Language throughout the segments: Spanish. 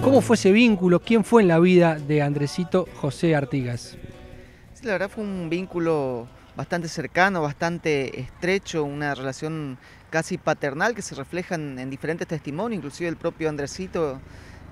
¿Cómo fue ese vínculo? ¿Quién fue en la vida de Andresito José Artigas? la verdad fue un vínculo bastante cercano, bastante estrecho, una relación casi paternal que se refleja en, diferentes testimonios, inclusive el propio Andresito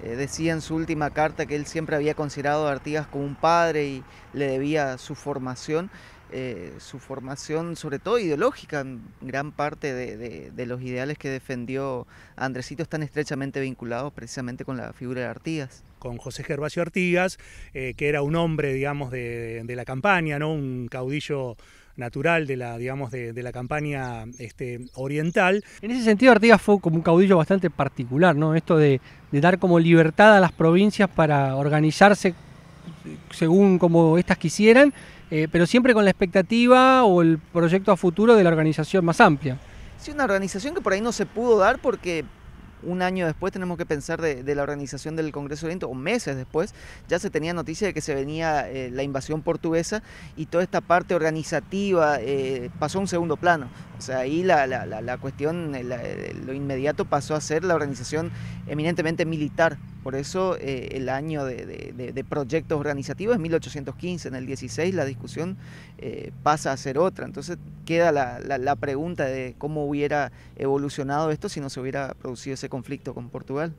eh, decía en su última carta que él siempre había considerado a Artigas como un padre y le debía su formación. Eh, su formación, sobre todo ideológica, gran parte de, los ideales que defendió Andresito están estrechamente vinculados precisamente con la figura de Artigas. Con José Gervasio Artigas, eh, que era un hombre, digamos, de, la campaña, ¿no? Un caudillo natural de la, digamos, de, la campaña este, oriental. En ese sentido, Artigas fue como un caudillo bastante particular, ¿no? Esto de, de dar como libertad a las provincias para organizarse según como éstas quisieran, eh, pero siempre con la expectativa o el proyecto a futuro de la organización más amplia. Sí, una organización que por ahí no se pudo dar porque un año después tenemos que pensar de, la organización del Congreso Oriente, o meses después, ya se tenía noticia de que se venía eh, la invasión portuguesa y toda esta parte organizativa eh, pasó a un segundo plano. O sea, ahí la, la, la, la cuestión, lo inmediato pasó a ser la organización eminentemente militar por eso eh, el año de, proyectos organizativos es 1815, en el 16 la discusión eh, pasa a ser otra. Entonces queda la, la, pregunta de cómo hubiera evolucionado esto si no se hubiera producido ese conflicto con Portugal.